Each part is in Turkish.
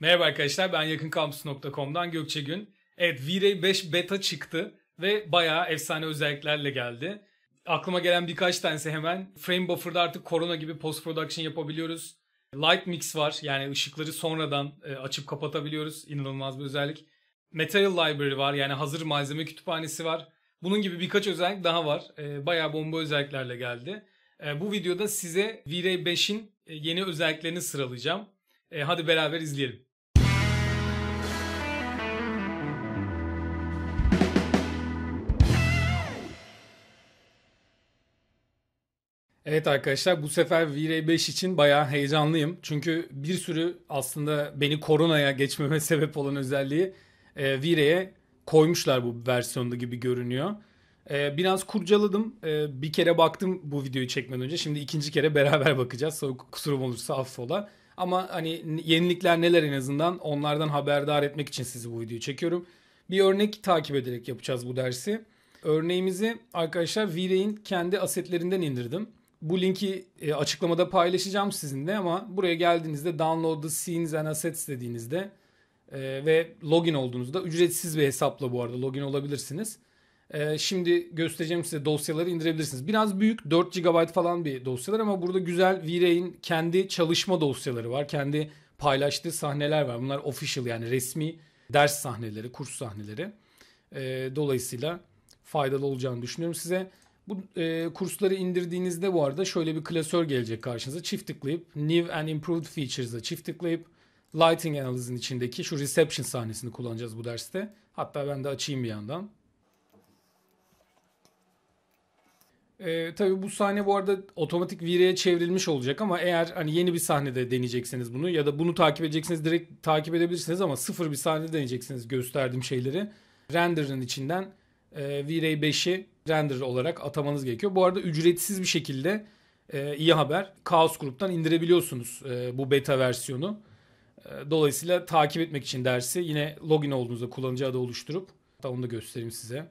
Merhaba arkadaşlar ben yakınkampüs.com'dan Gökçe Gün. Evet V-Ray 5 beta çıktı ve bayağı efsane özelliklerle geldi. Aklıma gelen birkaç tanesi hemen. Frame buffer'da artık korona gibi post production yapabiliyoruz. Light mix var yani ışıkları sonradan e, açıp kapatabiliyoruz. İnanılmaz bir özellik. Material library var yani hazır malzeme kütüphanesi var. Bunun gibi birkaç özellik daha var. E, bayağı bomba özelliklerle geldi. E, bu videoda size V-Ray 5'in yeni özelliklerini sıralayacağım. Hadi beraber izleyelim. Evet arkadaşlar bu sefer v 5 için bayağı heyecanlıyım. Çünkü bir sürü aslında beni koronaya geçmeme sebep olan özelliği e, v koymuşlar bu versiyonda gibi görünüyor. E, biraz kurcaladım. E, bir kere baktım bu videoyu çekmeden önce. Şimdi ikinci kere beraber bakacağız. Sonra kusurum olursa affola. Ama hani yenilikler neler en azından onlardan haberdar etmek için sizi bu videoyu çekiyorum. Bir örnek takip ederek yapacağız bu dersi. Örneğimizi arkadaşlar V-Ray'in kendi asetlerinden indirdim bu linki e, açıklamada paylaşacağım sizinle ama buraya geldiğinizde download the scenes and assets dediğinizde e, ve login olduğunuzda ücretsiz bir hesapla bu arada login olabilirsiniz. E, şimdi göstereceğim size dosyaları indirebilirsiniz. Biraz büyük 4 GB falan bir dosyalar ama burada güzel V-Ray'in kendi çalışma dosyaları var. Kendi paylaştığı sahneler var. Bunlar official yani resmi ders sahneleri, kurs sahneleri. E, dolayısıyla faydalı olacağını düşünüyorum size. Bu e, kursları indirdiğinizde bu arada şöyle bir klasör gelecek karşınıza. Çift tıklayıp New and Improved Features'a çift tıklayıp Lighting Analyz'in içindeki şu Reception sahnesini kullanacağız bu derste. Hatta ben de açayım bir yandan. E, tabii bu sahne bu arada otomatik v vireye çevrilmiş olacak ama eğer hani yeni bir sahnede deneyecekseniz bunu ya da bunu takip edeceksiniz direkt takip edebilirsiniz ama sıfır bir sahnede deneyeceksiniz gösterdiğim şeyleri render'ın içinden e, V-Ray 5'i render olarak atamanız gerekiyor. Bu arada ücretsiz bir şekilde e, iyi haber. Chaos Group'tan indirebiliyorsunuz e, bu beta versiyonu. E, dolayısıyla takip etmek için dersi yine login olduğunuzda kullanıcı adı oluşturup hatta onu da göstereyim size.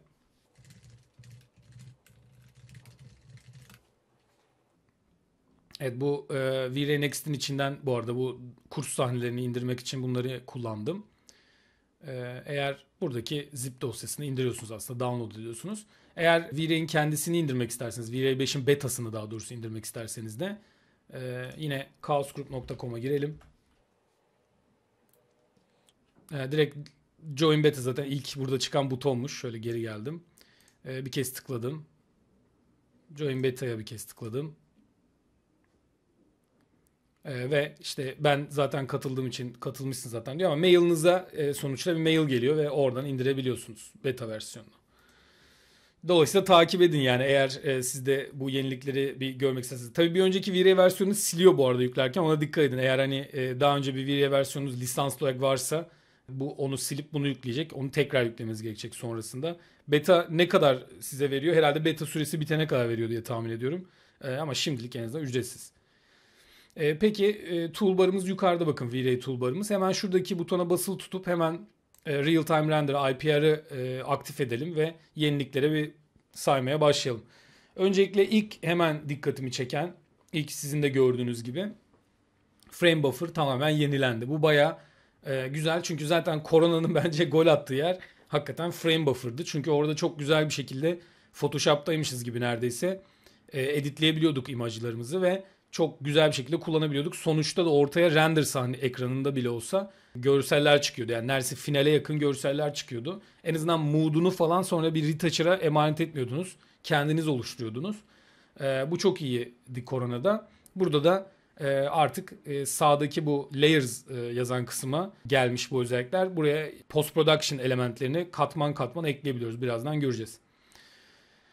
Evet bu e, V-Ray Next'in içinden bu arada bu kurs sahnelerini indirmek için bunları kullandım. Ee, eğer buradaki zip dosyasını indiriyorsunuz aslında download ediyorsunuz. Eğer V-Ray'in kendisini indirmek isterseniz, V-Ray 5'in betasını daha doğrusu indirmek isterseniz de e, yine chaosgroup.com'a girelim. E, direkt join beta zaten ilk burada çıkan butonmuş. Şöyle geri geldim. E, bir kez tıkladım. Join beta'ya bir kez tıkladım. E, ve işte ben zaten katıldığım için katılmışsın zaten diyor ama mailinize e, sonuçta bir mail geliyor ve oradan indirebiliyorsunuz beta versiyonunu. Dolayısıyla takip edin yani eğer e, siz de bu yenilikleri bir görmek isterseniz. Tabii bir önceki V-Ray versiyonunu siliyor bu arada yüklerken ona dikkat edin. Eğer hani e, daha önce bir V-Ray versiyonunuz lisanslı olarak varsa bu onu silip bunu yükleyecek. Onu tekrar yüklemeniz gerekecek sonrasında. Beta ne kadar size veriyor? Herhalde beta süresi bitene kadar veriyor diye tahmin ediyorum. E, ama şimdilik en azından ücretsiz. E, peki e, toolbarımız yukarıda bakın V-Ray toolbarımız. Hemen şuradaki butona basılı tutup hemen e, real time render IPR'ı e, aktif edelim ve yeniliklere bir saymaya başlayalım. Öncelikle ilk hemen dikkatimi çeken ilk sizin de gördüğünüz gibi frame buffer tamamen yenilendi. Bu baya e, güzel çünkü zaten koronanın bence gol attığı yer hakikaten frame buffer'dı. Çünkü orada çok güzel bir şekilde Photoshop'taymışız gibi neredeyse e, editleyebiliyorduk imajlarımızı ve çok güzel bir şekilde kullanabiliyorduk. Sonuçta da ortaya render sahne ekranında bile olsa görseller çıkıyordu. Yani neredeyse finale yakın görseller çıkıyordu. En azından moodunu falan sonra bir retoucher'a emanet etmiyordunuz. Kendiniz oluşturuyordunuz. E, bu çok iyiydi Corona'da. Burada da e, artık e, sağdaki bu layers e, yazan kısma gelmiş bu özellikler. Buraya post production elementlerini katman katman ekleyebiliyoruz. Birazdan göreceğiz.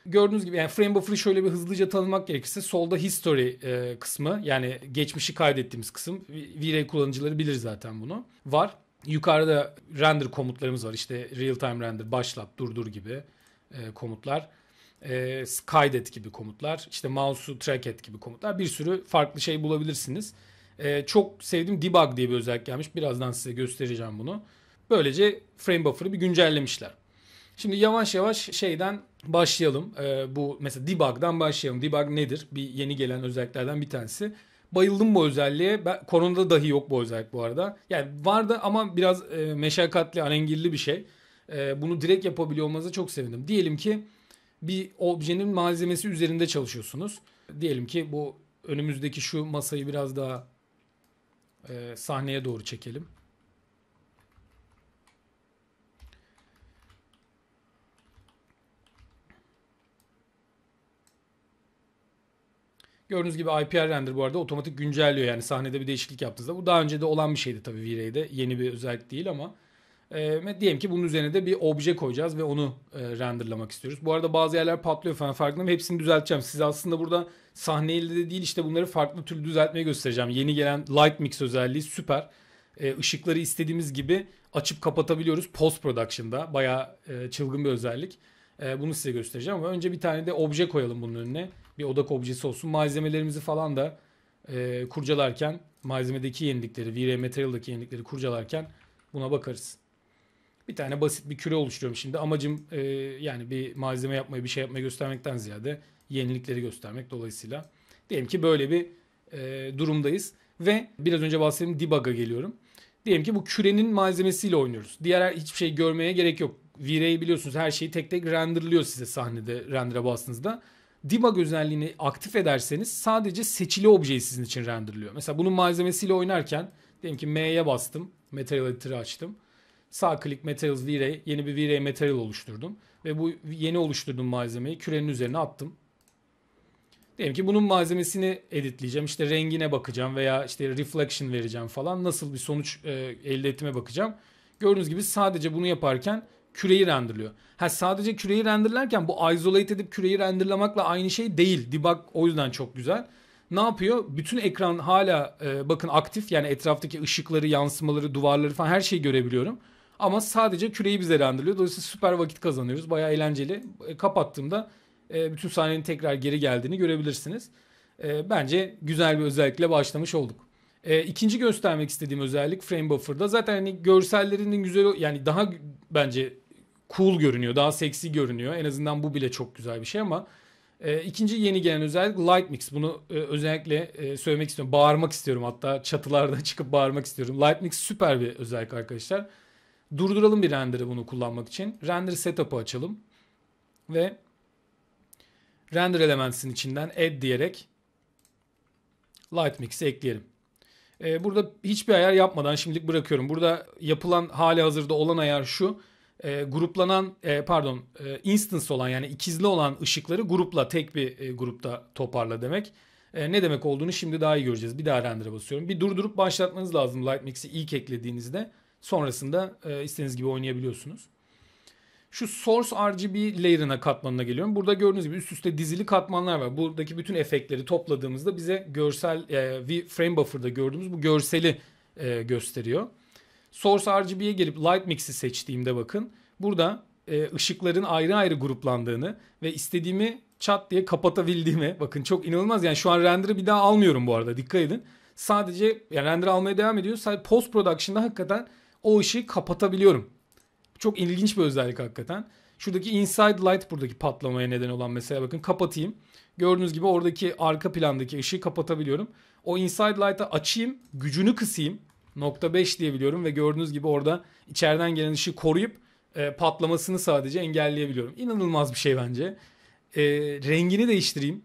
Gördüğünüz gibi yani frame buffer'ı şöyle bir hızlıca tanımak gerekirse solda history e, kısmı yani geçmişi kaydettiğimiz kısım. V-Ray kullanıcıları bilir zaten bunu. Var. Yukarıda render komutlarımız var. işte real time render, başlat, durdur gibi e, komutlar. E, kaydet gibi komutlar. işte mouse'u track et gibi komutlar. Bir sürü farklı şey bulabilirsiniz. E, çok sevdiğim debug diye bir özellik gelmiş. Birazdan size göstereceğim bunu. Böylece frame buffer'ı bir güncellemişler. Şimdi yavaş yavaş şeyden başlayalım. E, bu mesela debug'dan başlayalım. Debug nedir? Bir yeni gelen özelliklerden bir tanesi. Bayıldım bu özelliğe. Ben, koronada dahi yok bu özellik bu arada. Yani vardı ama biraz e, meşakkatli, alengirli bir şey. E, bunu direkt yapabiliyor olmanıza çok sevindim. Diyelim ki bir objenin malzemesi üzerinde çalışıyorsunuz. Diyelim ki bu önümüzdeki şu masayı biraz daha e, sahneye doğru çekelim. Gördüğünüz gibi IPR render bu arada otomatik güncelliyor yani sahnede bir değişiklik yaptığınızda. Bu daha önce de olan bir şeydi tabii V-Ray'de. Yeni bir özellik değil ama e, diyelim ki bunun üzerine de bir obje koyacağız ve onu e, renderlamak istiyoruz. Bu arada bazı yerler patlıyor falan farkındayım. Hepsini düzelteceğim. Siz aslında burada sahneyle de değil işte bunları farklı türlü düzeltmeye göstereceğim. Yeni gelen Light Mix özelliği süper. E, ışıkları istediğimiz gibi açıp kapatabiliyoruz post production'da. Baya e, çılgın bir özellik. E, bunu size göstereceğim ama önce bir tane de obje koyalım bunun önüne bir odak objesi olsun. Malzemelerimizi falan da e, kurcalarken malzemedeki yenilikleri, VRA Material'daki yenilikleri kurcalarken buna bakarız. Bir tane basit bir küre oluşturuyorum şimdi. Amacım e, yani bir malzeme yapmayı, bir şey yapmayı göstermekten ziyade yenilikleri göstermek. Dolayısıyla diyelim ki böyle bir e, durumdayız. Ve biraz önce bahsettiğim debug'a geliyorum. Diyelim ki bu kürenin malzemesiyle oynuyoruz. Diğer hiçbir şey görmeye gerek yok. V-Ray biliyorsunuz her şeyi tek tek renderlıyor size sahnede render'a bastığınızda debug özelliğini aktif ederseniz sadece seçili objeyi sizin için renderlıyor. Mesela bunun malzemesiyle oynarken diyelim ki M'ye bastım. Material Editor'ı açtım. Sağ klik Materials V-Ray. Yeni bir V-Ray Material oluşturdum. Ve bu yeni oluşturduğum malzemeyi kürenin üzerine attım. Diyelim ki bunun malzemesini editleyeceğim. İşte rengine bakacağım veya işte reflection vereceğim falan. Nasıl bir sonuç e, elde etme bakacağım. Gördüğünüz gibi sadece bunu yaparken küreyi renderliyor. Ha sadece küreyi renderlerken bu isolate edip küreyi renderlamakla aynı şey değil. Debug o yüzden çok güzel. Ne yapıyor? Bütün ekran hala e, bakın aktif yani etraftaki ışıkları, yansımaları, duvarları falan her şeyi görebiliyorum. Ama sadece küreyi bize renderliyor. Dolayısıyla süper vakit kazanıyoruz. Bayağı eğlenceli. E, kapattığımda e, bütün sahnenin tekrar geri geldiğini görebilirsiniz. E, bence güzel bir özellikle başlamış olduk. E, ikinci göstermek istediğim özellik frame buffer'da. Zaten hani görsellerinin güzel yani daha bence cool görünüyor, daha seksi görünüyor. En azından bu bile çok güzel bir şey ama e, ikinci yeni gelen özellik Light Mix. Bunu e, özellikle e, söylemek istiyorum. Bağırmak istiyorum hatta çatılarda çıkıp bağırmak istiyorum. Light Mix süper bir özellik arkadaşlar. Durduralım bir render'ı bunu kullanmak için. Render setup'ı açalım. Ve render elements'in içinden add diyerek Light Mix'i ekleyelim. Ee, burada hiçbir ayar yapmadan şimdilik bırakıyorum. Burada yapılan hali hazırda olan ayar şu e, gruplanan e, pardon e, instance olan yani ikizli olan ışıkları grupla tek bir e, grupta toparla demek. E, ne demek olduğunu şimdi daha iyi göreceğiz. Bir daha render'a basıyorum. Bir durdurup başlatmanız lazım Lightmix'i ilk eklediğinizde. Sonrasında e, istediğiniz gibi oynayabiliyorsunuz. Şu source RGB layer'ına katmanına geliyorum. Burada gördüğünüz gibi üst üste dizili katmanlar var. Buradaki bütün efektleri topladığımızda bize görsel e, frame buffer'da gördüğümüz bu görseli e, gösteriyor. Source RGB'ye gelip Light Mix'i seçtiğimde bakın burada e, ışıkların ayrı ayrı gruplandığını ve istediğimi çat diye kapatabildiğimi bakın çok inanılmaz yani şu an render'ı bir daha almıyorum bu arada dikkat edin. Sadece yani render almaya devam ediyor. Sadece post production'da hakikaten o ışığı kapatabiliyorum. Çok ilginç bir özellik hakikaten. Şuradaki inside light buradaki patlamaya neden olan mesela bakın kapatayım. Gördüğünüz gibi oradaki arka plandaki ışığı kapatabiliyorum. O inside light'a açayım, gücünü kısayım nokta 5 diye biliyorum ve gördüğünüz gibi orada içeriden gelen ışığı koruyup e, patlamasını sadece engelleyebiliyorum. İnanılmaz bir şey bence. E, rengini değiştireyim.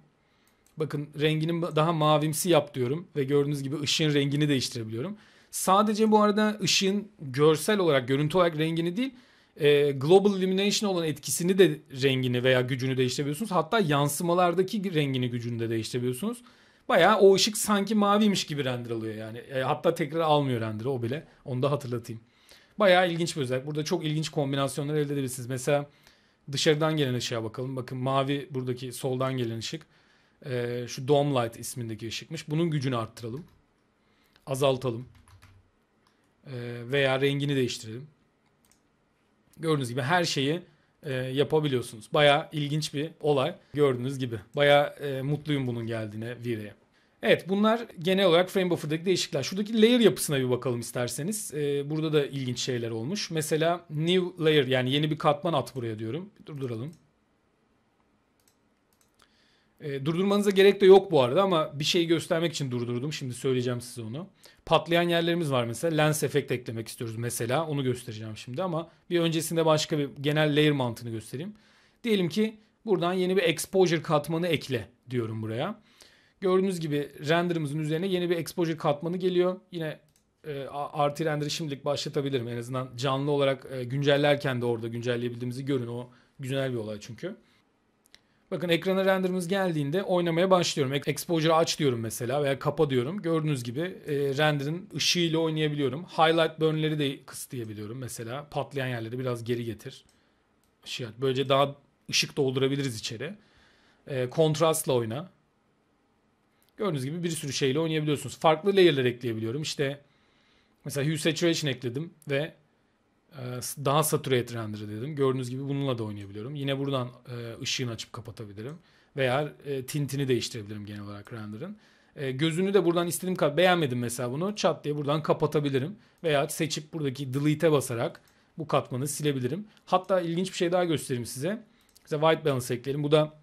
Bakın renginin daha mavimsi yap diyorum ve gördüğünüz gibi ışığın rengini değiştirebiliyorum. Sadece bu arada ışığın görsel olarak, görüntü olarak rengini değil, e, global illumination olan etkisini de rengini veya gücünü değiştirebiliyorsunuz. Hatta yansımalardaki rengini gücünü de değiştirebiliyorsunuz. Bayağı o ışık sanki maviymiş gibi render alıyor yani. E, hatta tekrar almıyor render'ı o bile. Onu da hatırlatayım. Bayağı ilginç bir özellik. Burada çok ilginç kombinasyonlar elde edebilirsiniz. Mesela dışarıdan gelen ışığa bakalım. Bakın mavi buradaki soldan gelen ışık. E, şu Dome Light ismindeki ışıkmış. Bunun gücünü arttıralım. Azaltalım. E, veya rengini değiştirelim. Gördüğünüz gibi her şeyi e, yapabiliyorsunuz. Baya ilginç bir olay gördüğünüz gibi. Baya e, mutluyum bunun geldiğine Vire'ye. Evet bunlar genel olarak frame buffer'daki değişiklikler. Şuradaki layer yapısına bir bakalım isterseniz. Ee, burada da ilginç şeyler olmuş. Mesela new layer yani yeni bir katman at buraya diyorum. Durduralım. Ee, durdurmanıza gerek de yok bu arada ama bir şey göstermek için durdurdum. Şimdi söyleyeceğim size onu. Patlayan yerlerimiz var mesela. Lens efekt eklemek istiyoruz mesela. Onu göstereceğim şimdi ama bir öncesinde başka bir genel layer mantığını göstereyim. Diyelim ki buradan yeni bir exposure katmanı ekle diyorum buraya. Gördüğünüz gibi renderımızın üzerine yeni bir exposure katmanı geliyor. Yine e, artı render'ı şimdilik başlatabilirim. En azından canlı olarak e, güncellerken de orada güncelleyebildiğimizi görün. O güzel bir olay çünkü. Bakın ekrana renderımız geldiğinde oynamaya başlıyorum. Exposure aç diyorum mesela veya kapa diyorum. Gördüğünüz gibi e, render'ın ışığıyla oynayabiliyorum. Highlight burn'leri de kısıtlayabiliyorum. Mesela patlayan yerleri biraz geri getir. Işığı Böylece daha ışık doldurabiliriz içeri. E, kontrastla oyna. Gördüğünüz gibi bir sürü şeyle oynayabiliyorsunuz. Farklı layer'lar ekleyebiliyorum. İşte mesela Hue Saturation ekledim ve e, daha saturated render dedim. Gördüğünüz gibi bununla da oynayabiliyorum. Yine buradan e, ışığını açıp kapatabilirim. Veya e, tintini değiştirebilirim genel olarak render'ın. Gözünü de buradan istediğim kadar beğenmedim mesela bunu. Çat diye buradan kapatabilirim. Veya seçip buradaki delete'e basarak bu katmanı silebilirim. Hatta ilginç bir şey daha göstereyim size. Mesela white balance ekleyelim. Bu da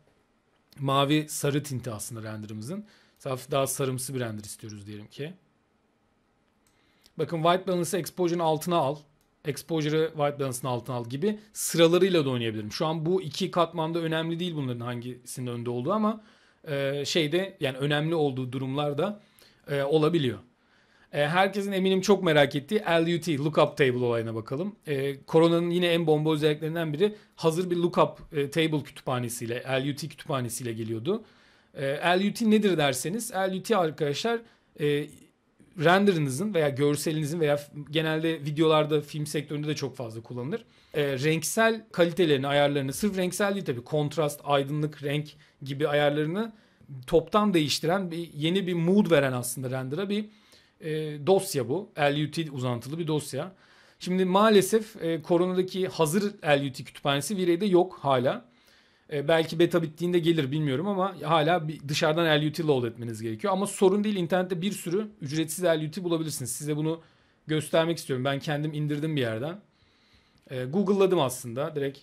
mavi sarı tinti aslında render'ımızın daha sarımsı bir render istiyoruz diyelim ki. Bakın white balance'ı exposure'ın altına al. Exposure'ı white balance'ın altına al gibi sıralarıyla da oynayabilirim. Şu an bu iki katmanda önemli değil bunların hangisinin önde olduğu ama e, şeyde yani önemli olduğu durumlarda e, olabiliyor. E, herkesin eminim çok merak ettiği LUT, lookup table olayına bakalım. E, Corona'nın yine en bomba özelliklerinden biri hazır bir lookup e, table kütüphanesiyle, LUT kütüphanesiyle geliyordu. E, ee, LUT nedir derseniz LUT arkadaşlar e, renderınızın veya görselinizin veya genelde videolarda film sektöründe de çok fazla kullanılır. E, renksel kalitelerini, ayarlarını sırf renksel değil tabii kontrast, aydınlık, renk gibi ayarlarını toptan değiştiren bir yeni bir mood veren aslında render'a bir e, dosya bu. LUT uzantılı bir dosya. Şimdi maalesef e, koronadaki hazır LUT kütüphanesi V-Ray'de yok hala. E, belki beta bittiğinde gelir bilmiyorum ama hala bir dışarıdan LUT load etmeniz gerekiyor. Ama sorun değil internette bir sürü ücretsiz LUT bulabilirsiniz. Size bunu göstermek istiyorum. Ben kendim indirdim bir yerden. E, Google'ladım aslında direkt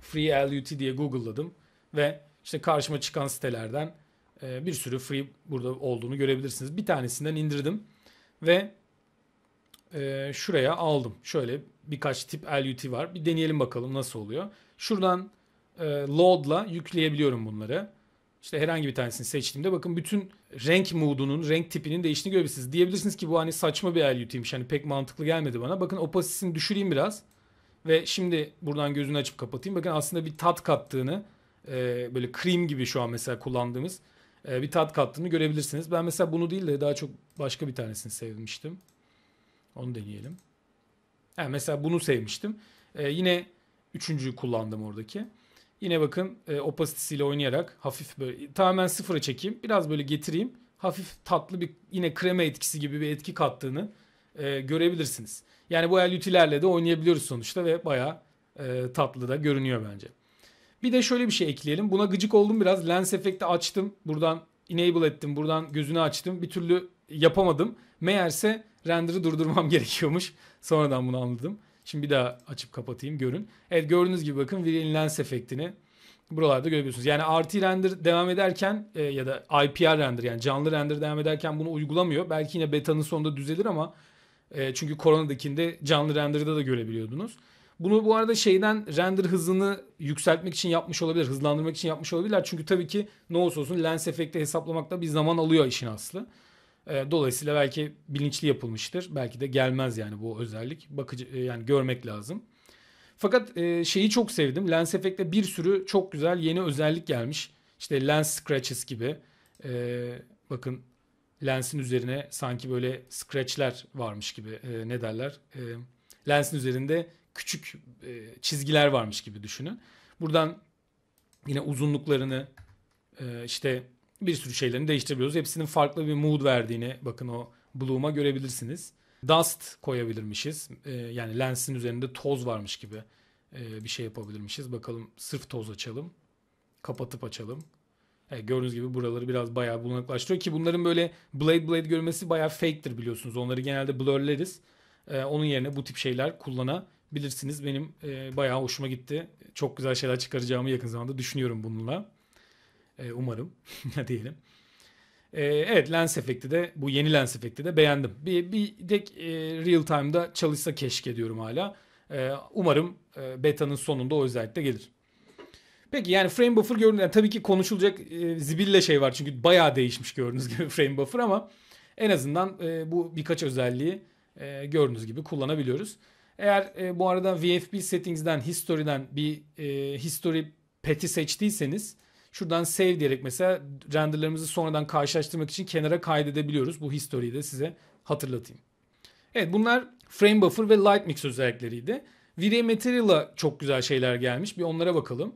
free LUT diye Google'ladım ve işte karşıma çıkan sitelerden e, bir sürü free burada olduğunu görebilirsiniz. Bir tanesinden indirdim ve e, şuraya aldım. Şöyle birkaç tip LUT var. Bir deneyelim bakalım nasıl oluyor. Şuradan e, load'la yükleyebiliyorum bunları. İşte herhangi bir tanesini seçtiğimde bakın bütün renk modunun renk tipinin değiştiğini görebilirsiniz. Diyebilirsiniz ki bu hani saçma bir LUT'ymiş. Hani pek mantıklı gelmedi bana. Bakın opasisini düşüreyim biraz. Ve şimdi buradan gözünü açıp kapatayım. Bakın aslında bir tat kattığını e, böyle krem gibi şu an mesela kullandığımız e, bir tat kattığını görebilirsiniz. Ben mesela bunu değil de daha çok başka bir tanesini sevmiştim. Onu deneyelim. Yani mesela bunu sevmiştim. E, yine Üçüncüyü kullandım oradaki. Yine bakın e, opacity'siyle oynayarak hafif böyle tamamen sıfıra çekeyim. Biraz böyle getireyim. Hafif tatlı bir yine krema etkisi gibi bir etki kattığını e, görebilirsiniz. Yani bu el de oynayabiliyoruz sonuçta ve baya e, tatlı da görünüyor bence. Bir de şöyle bir şey ekleyelim. Buna gıcık oldum biraz. Lens efekti açtım. Buradan enable ettim. Buradan gözünü açtım. Bir türlü yapamadım. Meğerse render'ı durdurmam gerekiyormuş. Sonradan bunu anladım. Şimdi bir daha açıp kapatayım görün. Evet gördüğünüz gibi bakın viril Lens efektini buralarda görebiliyorsunuz. Yani RT render devam ederken e, ya da IPR render yani canlı render devam ederken bunu uygulamıyor. Belki yine beta'nın sonunda düzelir ama e, çünkü koronadakinde canlı render'da da görebiliyordunuz. Bunu bu arada şeyden render hızını yükseltmek için yapmış olabilir. Hızlandırmak için yapmış olabilirler. Çünkü tabii ki ne olursa olsun lens efekti hesaplamakta bir zaman alıyor işin aslı. Ee, dolayısıyla belki bilinçli yapılmıştır. Belki de gelmez yani bu özellik. Bakıcı e, yani görmek lazım. Fakat e, şeyi çok sevdim. Lens Effect'te bir sürü çok güzel yeni özellik gelmiş. İşte lens scratches gibi. Ee, bakın lensin üzerine sanki böyle scratchler varmış gibi e, ne derler. Lensin üzerinde küçük çizgiler varmış gibi düşünün. Buradan yine uzunluklarını işte bir sürü şeylerini değiştirebiliyoruz. Hepsinin farklı bir mood verdiğini bakın o Bloom'a görebilirsiniz. Dust koyabilirmişiz. Ee, yani lensin üzerinde toz varmış gibi e, bir şey yapabilirmişiz. Bakalım sırf toz açalım. Kapatıp açalım. Evet, gördüğünüz gibi buraları biraz bayağı bulanıklaştırıyor ki bunların böyle blade blade görmesi bayağı fake'tir biliyorsunuz. Onları genelde blurleriz. Ee, onun yerine bu tip şeyler kullanabilirsiniz. Benim e, bayağı hoşuma gitti. Çok güzel şeyler çıkaracağımı yakın zamanda düşünüyorum bununla. E, umarım diyelim. E, evet lens efekti de bu yeni lens efekti de beğendim. Bir, bir tek e, real time'da çalışsa keşke diyorum hala. umarım beta'nın sonunda o özellik de gelir. Peki yani frame buffer görünüyor. Yani tabii ki konuşulacak zibille şey var. Çünkü bayağı değişmiş gördüğünüz gibi frame buffer ama en azından bu birkaç özelliği e, gördüğünüz gibi kullanabiliyoruz. Eğer bu arada VFB settings'den history'den bir history pet'i seçtiyseniz Şuradan save diyerek mesela renderlarımızı sonradan karşılaştırmak için kenara kaydedebiliyoruz. Bu historiyi de size hatırlatayım. Evet bunlar frame buffer ve light mix özellikleriydi. VRA Material'a çok güzel şeyler gelmiş. Bir onlara bakalım.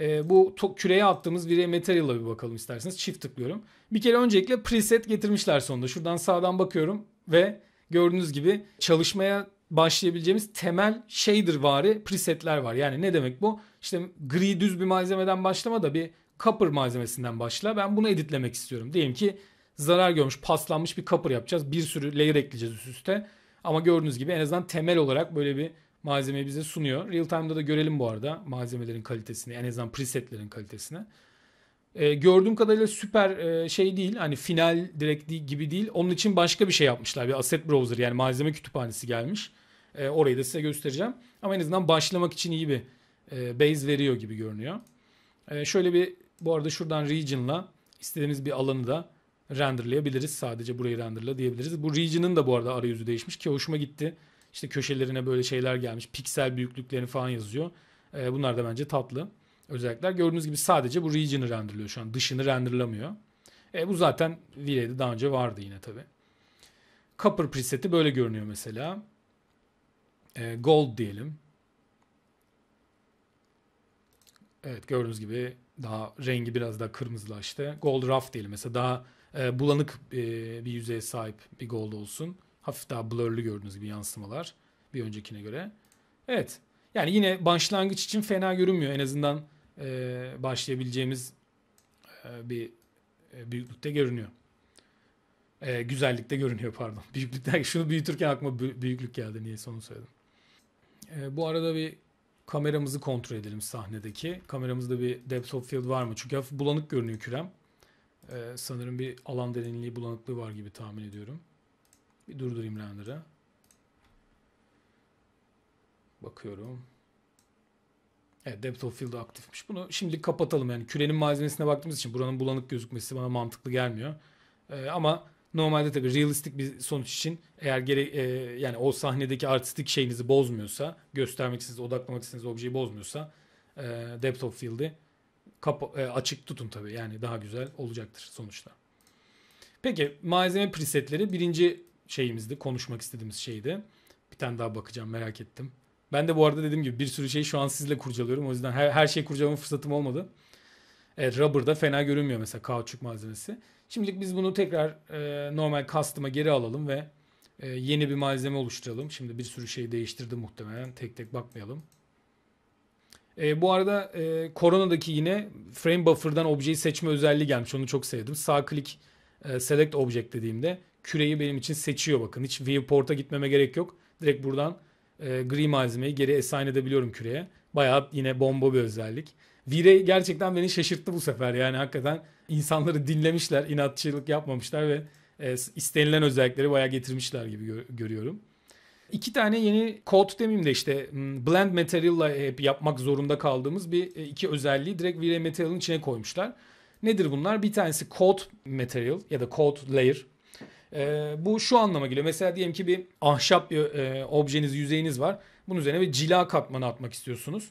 E, bu küreye attığımız VRA Material'a bir bakalım isterseniz. Çift tıklıyorum. Bir kere öncelikle preset getirmişler sonunda. Şuradan sağdan bakıyorum ve gördüğünüz gibi çalışmaya başlayabileceğimiz temel shader vari presetler var. Yani ne demek bu? İşte gri düz bir malzemeden başlama da bir Kapır malzemesinden başla. Ben bunu editlemek istiyorum. Diyelim ki zarar görmüş, paslanmış bir kapır yapacağız. Bir sürü layer ekleyeceğiz üst üste. Ama gördüğünüz gibi en azından temel olarak böyle bir malzeme bize sunuyor. Real time'da da görelim bu arada malzemelerin kalitesini, en azından presetlerin kalitesini. Ee, gördüğüm kadarıyla süper e, şey değil. Hani final direkt gibi değil. Onun için başka bir şey yapmışlar. Bir asset browser yani malzeme kütüphanesi gelmiş. E, orayı da size göstereceğim. Ama en azından başlamak için iyi bir e, base veriyor gibi görünüyor. E, şöyle bir bu arada şuradan region'la istediğimiz bir alanı da renderlayabiliriz. Sadece burayı renderla diyebiliriz. Bu region'ın da bu arada arayüzü değişmiş ki hoşuma gitti. İşte köşelerine böyle şeyler gelmiş. Piksel büyüklüklerini falan yazıyor. E, bunlar da bence tatlı özellikler. Gördüğünüz gibi sadece bu region'ı renderlıyor şu an. Dışını renderlamıyor. E, bu zaten V-Ray'de daha önce vardı yine tabi. Copper preseti böyle görünüyor mesela. E, gold diyelim. Evet gördüğünüz gibi daha rengi biraz daha kırmızılaştı. Gold rough değil mesela daha e, bulanık e, bir yüzeye sahip bir gold olsun. Hafif daha blurlu gördüğünüz gibi yansımalar bir öncekine göre. Evet. Yani yine başlangıç için fena görünmüyor. En azından e, başlayabileceğimiz e, bir e, büyüklükte görünüyor. E, güzellikte görünüyor pardon. Büyüklükten şunu büyütürken aklıma büyüklük geldi. Niye onu söyledim. E, bu arada bir kameramızı kontrol edelim sahnedeki. Kameramızda bir depth of field var mı? Çünkü hafif bulanık görünüyor kürem. Ee, sanırım bir alan derinliği bulanıklığı var gibi tahmin ediyorum. Bir durdurayım render'ı. Bakıyorum. Evet depth of field aktifmiş. Bunu şimdi kapatalım yani kürenin malzemesine baktığımız için buranın bulanık gözükmesi bana mantıklı gelmiyor. Ee, ama normalde tabii realistik bir sonuç için eğer gere, e, yani o sahnedeki artistik şeyinizi bozmuyorsa, göstermek sizi odaklamak istediğiniz objeyi bozmuyorsa e, depth of field'i kapa- e, açık tutun tabii. Yani daha güzel olacaktır sonuçta. Peki malzeme presetleri birinci şeyimizdi. Konuşmak istediğimiz şeydi. Bir tane daha bakacağım merak ettim. Ben de bu arada dediğim gibi bir sürü şeyi şu an sizle kurcalıyorum. O yüzden her, her şeyi kurcalama fırsatım olmadı. Evet rubber da fena görünmüyor mesela kauçuk malzemesi. Şimdilik biz bunu tekrar e, normal custom'a geri alalım ve e, yeni bir malzeme oluşturalım. Şimdi bir sürü şey değiştirdi muhtemelen tek tek bakmayalım. E, bu arada e, Corona'daki yine frame buffer'dan objeyi seçme özelliği gelmiş. Onu çok sevdim. Sağ klik e, select object dediğimde küreyi benim için seçiyor bakın. Hiç viewport'a gitmeme gerek yok. Direkt buradan e, gri malzemeyi geri assign edebiliyorum küreye. Bayağı yine bomba bir özellik. Vire gerçekten beni şaşırttı bu sefer. Yani hakikaten insanları dinlemişler, inatçılık yapmamışlar ve e, istenilen özellikleri bayağı getirmişler gibi gör- görüyorum. İki tane yeni kod demeyeyim de işte blend material ile hep yapmak zorunda kaldığımız bir e, iki özelliği direkt Vire Material'ın içine koymuşlar. Nedir bunlar? Bir tanesi code material ya da code layer. Ee, bu şu anlama geliyor. Mesela diyelim ki bir ahşap bir e, e, objeniz, yüzeyiniz var. Bunun üzerine bir cila katmanı atmak istiyorsunuz.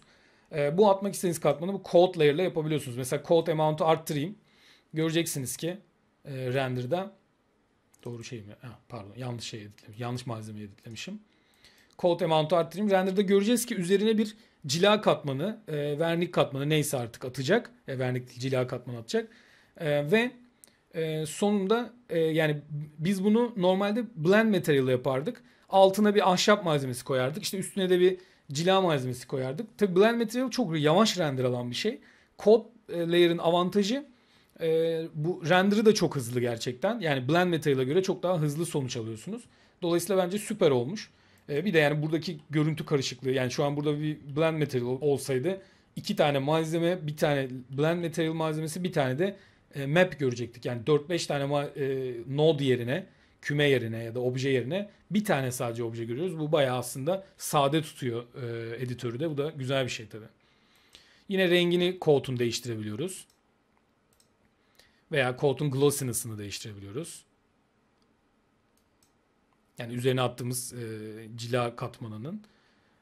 E, bu atmak istediğiniz katmanı bu code layer ile yapabiliyorsunuz. Mesela code amount'u arttırayım. Göreceksiniz ki e, render'da doğru şey mi? Ha, pardon yanlış şey editlemişim. Yanlış malzeme editlemişim. Code amount'u arttırayım. Render'da göreceğiz ki üzerine bir cila katmanı, e, vernik katmanı neyse artık atacak. E, vernik cila katmanı atacak. E, ve e, sonunda e, yani biz bunu normalde blend material yapardık. Altına bir ahşap malzemesi koyardık. İşte üstüne de bir cila malzemesi koyardık. Tabi blend material çok yavaş render alan bir şey. Code layer'ın avantajı e, bu render'ı da çok hızlı gerçekten. Yani blend material'a göre çok daha hızlı sonuç alıyorsunuz. Dolayısıyla bence süper olmuş. E, bir de yani buradaki görüntü karışıklığı yani şu an burada bir blend material olsaydı iki tane malzeme, bir tane blend material malzemesi, bir tane de e, map görecektik. Yani 4-5 tane ma- e, node yerine küme yerine ya da obje yerine bir tane sadece obje görüyoruz. Bu bayağı aslında sade tutuyor e, editörü de. Bu da güzel bir şey tabii. Yine rengini Coat'un değiştirebiliyoruz. Veya Coat'un glossiness'ını değiştirebiliyoruz. Yani üzerine attığımız e, cila katmanının.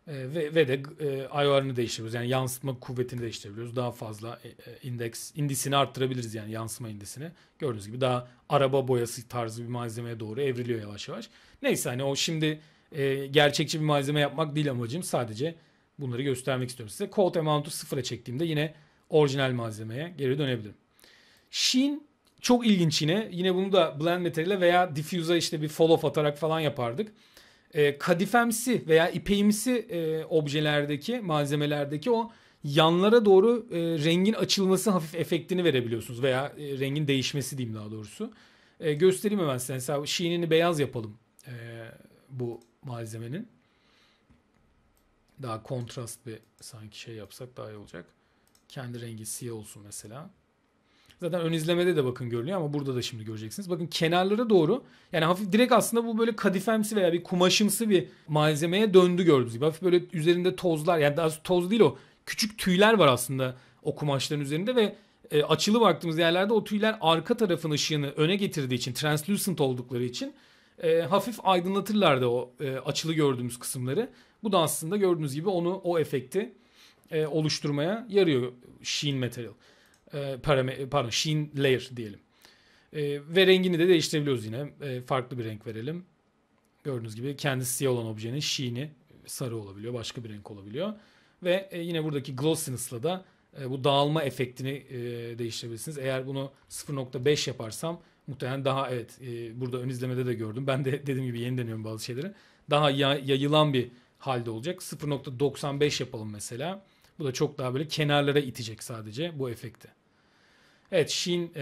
E, ve, ve de e, IOR'ını değiştiriyoruz. Yani yansıtma kuvvetini değiştirebiliyoruz. Daha fazla e, e indeks indisini arttırabiliriz yani yansıma indisini. Gördüğünüz gibi daha araba boyası tarzı bir malzemeye doğru evriliyor yavaş yavaş. Neyse hani o şimdi e, gerçekçi bir malzeme yapmak değil amacım. Sadece bunları göstermek istiyorum size. Cold amount'u sıfıra çektiğimde yine orijinal malzemeye geri dönebilirim. Sheen çok ilginç yine. Yine bunu da blend metale veya diffuse'a işte bir follow atarak falan yapardık e, kadifemsi veya ipeğimsi e, objelerdeki malzemelerdeki o yanlara doğru e, rengin açılması hafif efektini verebiliyorsunuz veya e, rengin değişmesi diyeyim daha doğrusu. E, göstereyim hemen size. Mesela şiğnini beyaz yapalım e, bu malzemenin. Daha kontrast bir sanki şey yapsak daha iyi olacak. Kendi rengi siyah olsun mesela. Zaten ön izlemede de bakın görünüyor ama burada da şimdi göreceksiniz. Bakın kenarlara doğru yani hafif direkt aslında bu böyle kadifemsi veya bir kumaşımsı bir malzemeye döndü gördüğünüz gibi. Hafif böyle üzerinde tozlar yani daha toz değil o küçük tüyler var aslında o kumaşların üzerinde ve e, açılı baktığımız yerlerde o tüyler arka tarafın ışığını öne getirdiği için translucent oldukları için e, hafif aydınlatırlardı o e, açılı gördüğümüz kısımları. Bu da aslında gördüğünüz gibi onu o efekti e, oluşturmaya yarıyor Sheen Material e, parame, pardon sheen layer diyelim. E, ve rengini de değiştirebiliyoruz yine. E, farklı bir renk verelim. Gördüğünüz gibi kendisi siyah olan objenin sheen'i sarı olabiliyor. Başka bir renk olabiliyor. Ve e, yine buradaki glossiness'la da e, bu dağılma efektini değiştirebilirsiniz. Eğer bunu 0.5 yaparsam muhtemelen daha evet burada ön izlemede de gördüm. Ben de dediğim gibi yeni deniyorum bazı şeyleri. Daha yayılan bir halde olacak. 0.95 yapalım mesela. Bu da çok daha böyle kenarlara itecek sadece bu efekti. Evet Sheen e,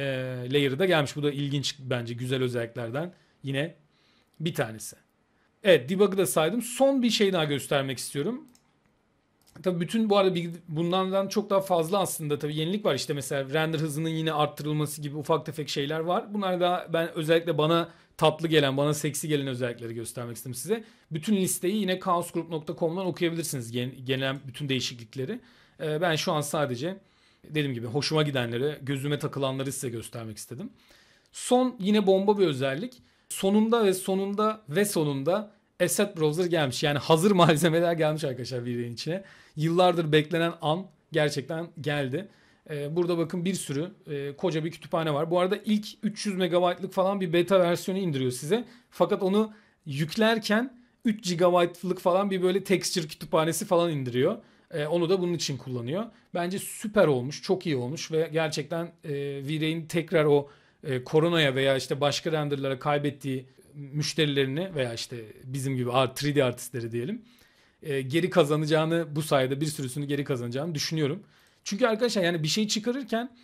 layer'ı da gelmiş. Bu da ilginç bence güzel özelliklerden yine bir tanesi. Evet debug'ı da saydım. Son bir şey daha göstermek istiyorum. Tabi bütün bu arada bundan çok daha fazla aslında tabi yenilik var. işte mesela render hızının yine arttırılması gibi ufak tefek şeyler var. Bunlar da ben özellikle bana tatlı gelen, bana seksi gelen özellikleri göstermek istedim size. Bütün listeyi yine chaosgroup.com'dan okuyabilirsiniz. Gen, genel bütün değişiklikleri. E, ben şu an sadece Dediğim gibi hoşuma gidenleri, gözüme takılanları size göstermek istedim. Son yine bomba bir özellik. Sonunda ve sonunda ve sonunda Asset Browser gelmiş. Yani hazır malzemeler gelmiş arkadaşlar videonun içine. Yıllardır beklenen an gerçekten geldi. Ee, burada bakın bir sürü e, koca bir kütüphane var. Bu arada ilk 300 megabaytlık falan bir beta versiyonu indiriyor size. Fakat onu yüklerken 3 GB'lık falan bir böyle texture kütüphanesi falan indiriyor. E, onu da bunun için kullanıyor. Bence süper olmuş, çok iyi olmuş ve gerçekten e, V-Ray'in tekrar o e, koronaya veya işte başka renderlara kaybettiği müşterilerini veya işte bizim gibi 3D artistleri diyelim e, geri kazanacağını bu sayede bir sürüsünü geri kazanacağını düşünüyorum. Çünkü arkadaşlar yani bir şey çıkarırken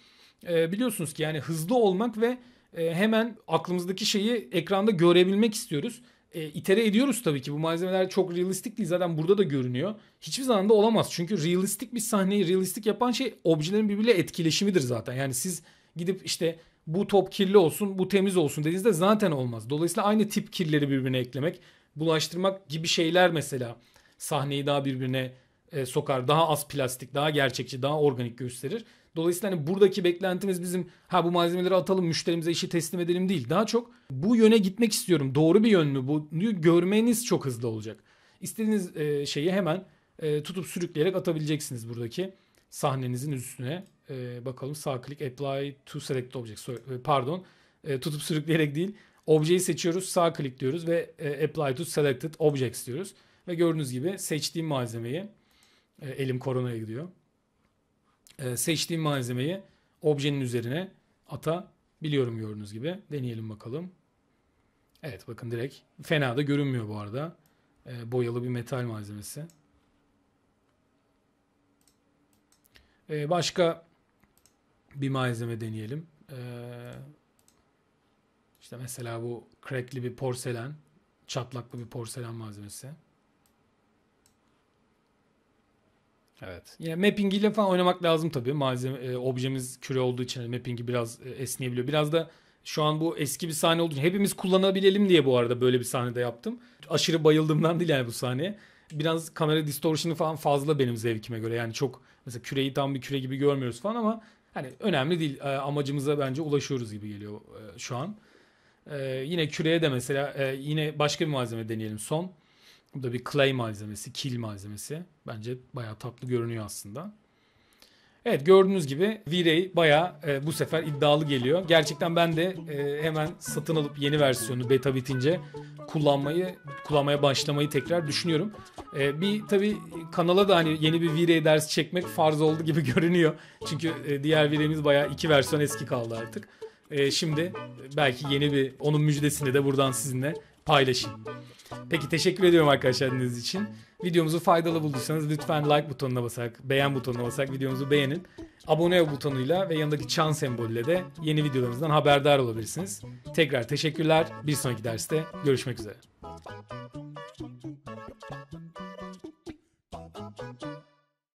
e, biliyorsunuz ki yani hızlı olmak ve e, hemen aklımızdaki şeyi ekranda görebilmek istiyoruz e, itere ediyoruz tabii ki. Bu malzemeler çok realistik değil. Zaten burada da görünüyor. Hiçbir zaman da olamaz. Çünkü realistik bir sahneyi realistik yapan şey objelerin birbiriyle etkileşimidir zaten. Yani siz gidip işte bu top kirli olsun, bu temiz olsun dediğinizde zaten olmaz. Dolayısıyla aynı tip kirleri birbirine eklemek, bulaştırmak gibi şeyler mesela sahneyi daha birbirine e, sokar. Daha az plastik, daha gerçekçi, daha organik gösterir. Dolayısıyla hani buradaki beklentimiz bizim ha bu malzemeleri atalım müşterimize işi teslim edelim değil. Daha çok bu yöne gitmek istiyorum. Doğru bir yön mü? Bunu görmeniz çok hızlı olacak. İstediğiniz e, şeyi hemen e, tutup sürükleyerek atabileceksiniz buradaki sahnenizin üstüne. E, bakalım sağ klik apply to select object. pardon. E, tutup sürükleyerek değil. Objeyi seçiyoruz. Sağ klik diyoruz ve e, apply to selected objects diyoruz. Ve gördüğünüz gibi seçtiğim malzemeyi e, elim koronaya gidiyor e, seçtiğim malzemeyi objenin üzerine atabiliyorum gördüğünüz gibi. Deneyelim bakalım. Evet bakın direkt fena da görünmüyor bu arada. E, boyalı bir metal malzemesi. E, başka bir malzeme deneyelim. E, işte mesela bu crackli bir porselen, çatlaklı bir porselen malzemesi. Evet. Yine mapping ile falan oynamak lazım tabii. Malzeme e, objemiz küre olduğu için hani mapping'i biraz e, esneyebiliyor. Biraz da şu an bu eski bir sahne olduğu için hepimiz kullanabilelim diye bu arada böyle bir sahnede yaptım. Aşırı bayıldığımdan değil yani bu sahne. Biraz kamera distortion'ı falan fazla benim zevkime göre. Yani çok mesela küreyi tam bir küre gibi görmüyoruz falan ama hani önemli değil. E, amacımıza bence ulaşıyoruz gibi geliyor e, şu an. E, yine küreye de mesela e, yine başka bir malzeme deneyelim son. Bu da bir clay malzemesi, kil malzemesi. Bence bayağı tatlı görünüyor aslında. Evet gördüğünüz gibi V-Ray baya e, bu sefer iddialı geliyor. Gerçekten ben de e, hemen satın alıp yeni versiyonu beta bitince kullanmayı kullanmaya başlamayı tekrar düşünüyorum. E, bir tabi kanala da hani yeni bir V-Ray dersi çekmek farz oldu gibi görünüyor. Çünkü e, diğer V-Ray'imiz baya iki versiyon eski kaldı artık. E, şimdi belki yeni bir onun müjdesini de buradan sizinle paylaşın. Peki teşekkür ediyorum arkadaşlar dinlediğiniz için. Videomuzu faydalı bulduysanız lütfen like butonuna basarak, beğen butonuna basarak videomuzu beğenin. Abone ol butonuyla ve yanındaki çan sembolüyle de yeni videolarımızdan haberdar olabilirsiniz. Tekrar teşekkürler. Bir sonraki derste görüşmek üzere.